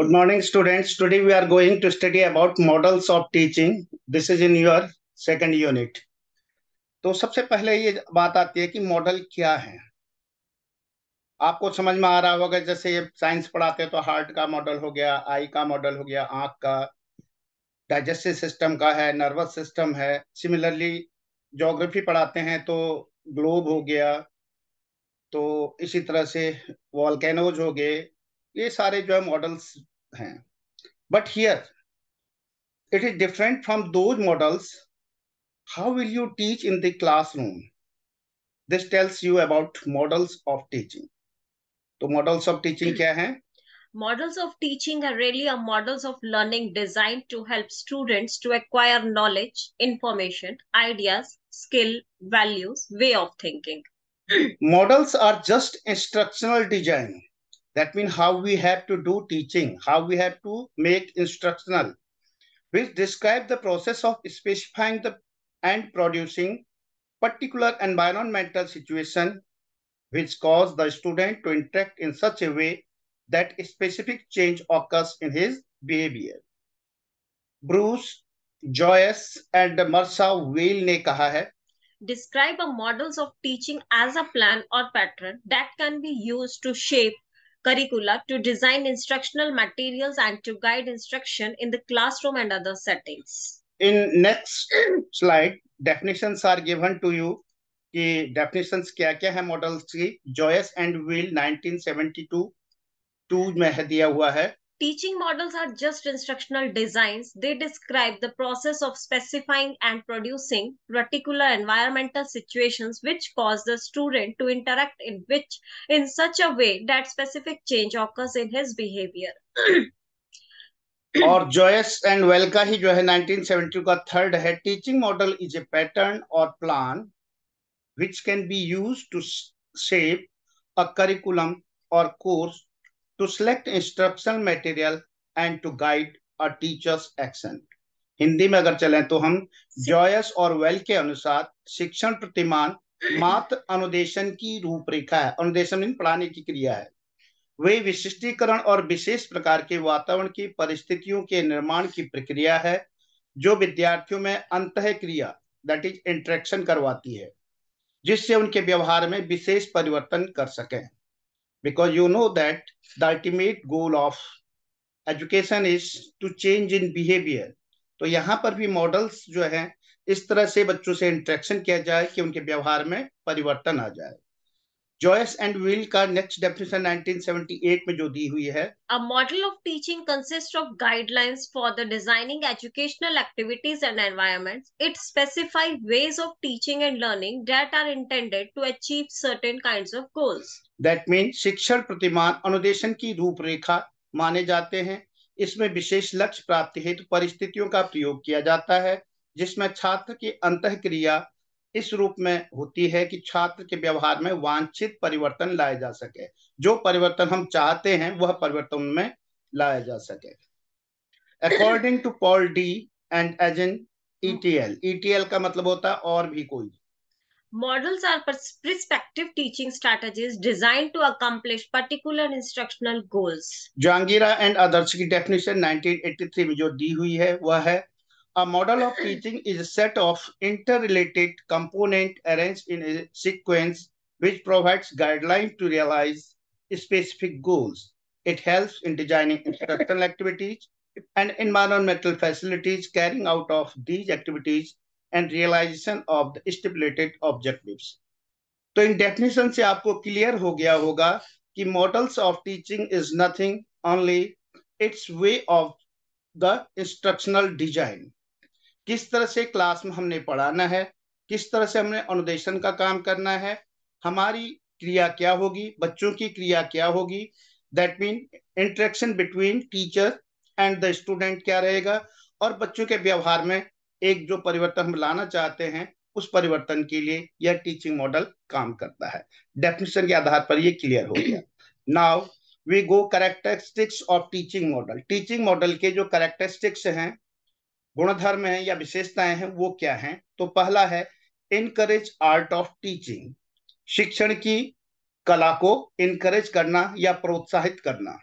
Good morning, students. Today we are going to study about models of teaching. This is in your second unit. तो सबसे पहले ये बात आती है कि मॉडल क्या है आपको समझ में आ रहा होगा जैसे ये साइंस पढ़ाते हैं तो हार्ट का मॉडल हो गया आई का मॉडल हो गया आंख का डाइजेस्टिव सिस्टम का है नर्वस सिस्टम है सिमिलरली जोग्राफी पढ़ाते हैं तो ग्लोब हो गया तो इसी तरह से वॉलकैनोज हो गए ये सारे जो है मॉडल्स हैं but here it is different from दो models how will you teach in classroom this tells you about models of teaching तो मॉडल्स ऑफ टीचिंग क्या है models of teaching are really models of learning design to help students to acquire knowledge information ideas skill values way of thinking models are just instructional design That means how we have to do teaching, how we have to make instructional, which describe the process of specifying the and producing particular environmental situation which cause the student to interact in such a way that a specific change occurs in his behavior. Bruce, Joyce and Marsha Whale ne kaha hai, Describe a models of teaching as a plan or pattern that can be used to shape curricula to design instructional materials and to guide instruction in the classroom and other settings. In next slide, definitions are given to you. ki definitions kya kya hai models ki Joyce and will 1972 to mein है दिया हुआ है Teaching models are just instructional designs. They describe the process of specifying and producing particular environmental situations which cause the student to interact in which in such a way that specific change occurs in his behavior. और Joyce and वेलका ही जो है 1972 का third है teaching model is a pattern और plan which can be used to shape a curriculum और course to select instructional material and to guide a teacher's action. Hindi में अगर चलें तो हम जॉयस और वेल के अनुसार शिक्षण प्रतिमान मात्र अनुदेशन की रूपरेखा है अनुदेशन पढ़ाने की क्रिया है वे विशिष्टीकरण और विशेष प्रकार के वातावरण की परिस्थितियों के निर्माण की प्रक्रिया है जो विद्यार्थियों में अंत क्रिया दैट इज इंट्रेक्शन करवाती है जिससे उनके व्यवहार में विशेष परिवर्तन कर सकें because you know that the ultimate goal of education is to change in behaviour तो यहाँ पर भी मॉडल्स जो है इस तरह से बच्चों से इंट्रैक्शन किया जाए कि उनके व्यवहार में परिवर्तन आ जाए जॉयस एंड विल का नेक्स्ट डेफिनेशन 1978 में जो दी हुई है a model of teaching consist of guidelines for the designing educational activities and environments it specify ways of teaching and learning that are intended to achieve certain kinds of goals that mean शिक्षण प्रतिमान अनुदेशन की रूपरेखा माने जाते हैं इसमें विशेष लक्ष्य प्राप्ति हेतु परिस्थितियों का प्रयोग किया जाता है जिसमें छात्र की अंत क्रिया इस रूप में होती है कि छात्र के व्यवहार में वांछित परिवर्तन लाया जा सके जो परिवर्तन हम चाहते हैं वह परिवर्तन में लाया जा सके according to Paul D and as an ETL ETL का मतलब होता है और भी कोई models are prescriptive teaching strategies design to accomplish particular instructional goals Jangira and others की डेफिनेशन 1983 में जो दी हुई है वह है A model of teaching is a set of interrelated component arranged in a sequence which provides guidelines to realize specific goals. It helps in designing instructional activities and environmental facilities carrying out of these activities and realization of the stipulated objectives. So, in definition, से आपको clear हो गया होगा कि is nothing only its way of the instructional design. किस तरह से class में हमने पढ़ाना है किस तरह से हमने अनुदेशन का काम करना है हमारी क्रिया क्या होगी बच्चों की क्रिया क्या होगी that mean interaction between teacher and the student क्या रहेगा और बच्चों के व्यवहार में एक जो परिवर्तन हम लाना चाहते हैं उस परिवर्तन के लिए यह टीचिंग मॉडल काम करता है डेफिनेशन के आधार पर यह क्लियर हो गया now we go characteristics of teaching model teaching model के जो करेक्टरिस्टिक्स हैं गुणधर्म है या विशेषताएं हैं वो क्या हैं तो पहला है इनकरेज आर्ट ऑफ टीचिंग शिक्षण की कला को इनकरेज करना या प्रोत्साहित करना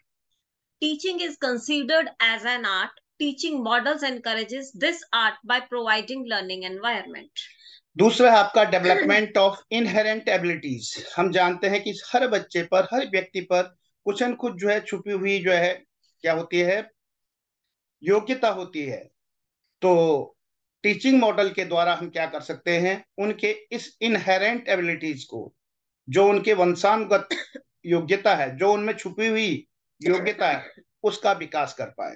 teaching is considered as an art teaching models encourages this art by providing learning environment दूसरा है आपका डेवलपमेंट ऑफ इनहेरेंट एबिलिटीज हम जानते हैं कि हर बच्चे पर हर व्यक्ति पर कुछ न कुछ जो है छुपी हुई जो है क्या होती है योग्यता होती है तो टीचिंग मॉडल के द्वारा हम क्या कर सकते हैं उनके इस इनहेरेंट एबिलिटीज को जो उनके वंशानुगत योग्यता है जो उनमें छुपी हुई योग्यता है उसका विकास कर पाए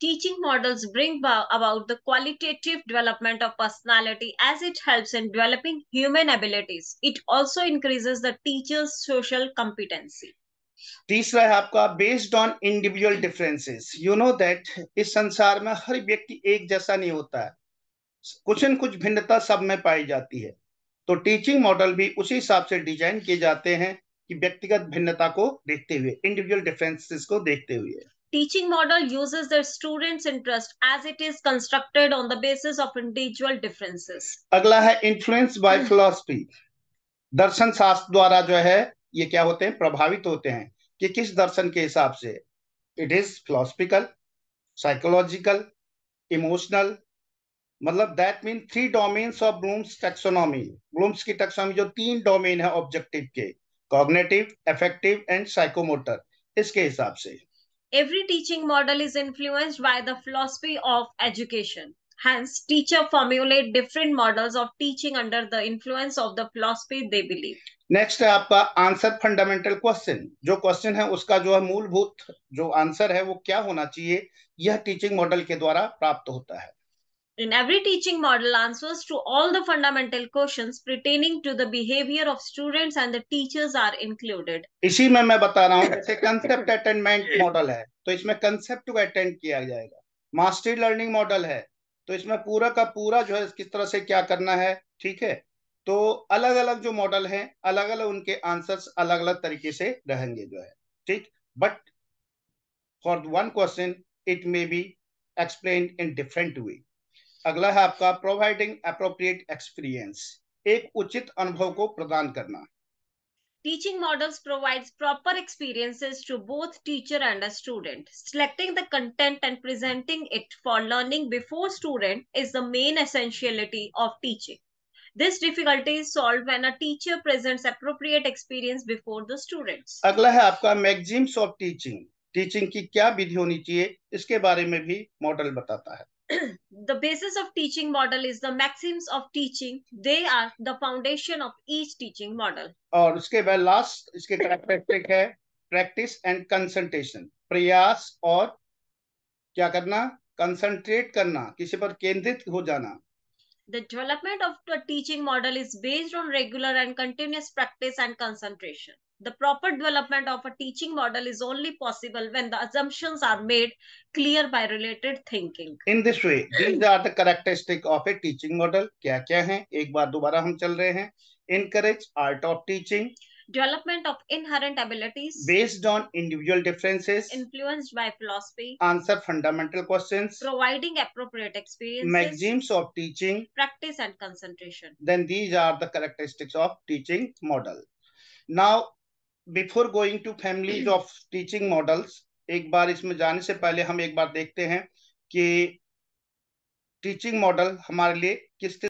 teaching models bring about the qualitative development of personality as it helps in developing human abilities it also increases the teacher's social competency तीसरा है आपका based on individual differences you know that इस संसार में हर व्यक्ति एक जैसा नहीं होता है कुछ न कुछ भिन्नता सब में पाई जाती है तो टीचिंग मॉडल भी उसी हिसाब से डिजाइन किए जाते हैं कि व्यक्तिगत भिन्नता को देखते हुए इंडिविजुअल डिफरेंसेस को देखते हुए teaching model uses the students interest as it is constructed on the basis of individual differences अगला है इन्फ्लुएंस बाय फिलोसफी दर्शन शास्त्र द्वारा जो है ये क्या होते हैं प्रभावित होते हैं कि किस दर्शन के हिसाब से it is philosophical psychological emotional मतलब that mean three domains of Bloom's taxonomy Bloom's की टेक्सोनॉमी जो तीन डोमेन है ऑब्जेक्टिव के कॉग्नेटिव इफेक्टिव एंड साइकोमोटर इसके हिसाब से every teaching model is influenced by the philosophy of education Hence, teacher formulate different models of teaching under the influence of the philosophy they believe. next hai aapka answer fundamental question jo question hai uska jo hai moolbhut jo answer hai wo kya hona chahiye yah teaching model ke dwara prapt hota hai In every teaching model, answers to all the fundamental questions pertaining to the behavior of students and the teachers are included. isi mein main bata raha hu jaise concept attainment model hai to isme concept ko attend kiya jayega mastery learning model है तो इसमें पूरा का पूरा जो है किस तरह से क्या करना है ठीक है तो अलग अलग जो मॉडल हैं अलग अलग उनके आंसर्स अलग अलग तरीके से रहेंगे जो है ठीक but for one question it may be explain in different way अगला है आपका प्रोवाइडिंग अप्रोप्रिएट एक्सपीरियंस एक उचित अनुभव को प्रदान करना Teaching models provides proper experiences to both teacher and a student. Selecting the content and presenting it for learning before student is the main essentiality of teaching. This difficulty is solved when a teacher presents appropriate experience before the students. अगला है आपका maxims of teaching teaching की क्या विधि होनी चाहिए इसके बारे में भी मॉडल बताता है the basis of teaching model is the maxims of teaching they are the foundation of each teaching model aur uske baad last iske characteristic hai practice and concentration prayas aur kya karna concentrate karna kisi par kendrit ho jana The development of the teaching model is based on regular and continuous practice and concentration. The proper development of a teaching model is only possible when the assumptions are made clear by related thinking. In this way, these are the characteristics of a teaching model. क्या क्या हैं? एक बार दोबारा हम चल रहे हैं. Encourage art of teaching. development of inherent abilities based on individual differences influenced by philosophy answer fundamental questions providing appropriate experiences maxims of teaching practice and concentration then these are the characteristics of teaching model now before going to families of teaching models एक बार इसमें जाने से पहले हम एक बार देखते हैं कि टीचिंग मॉडल हमारे लिए किस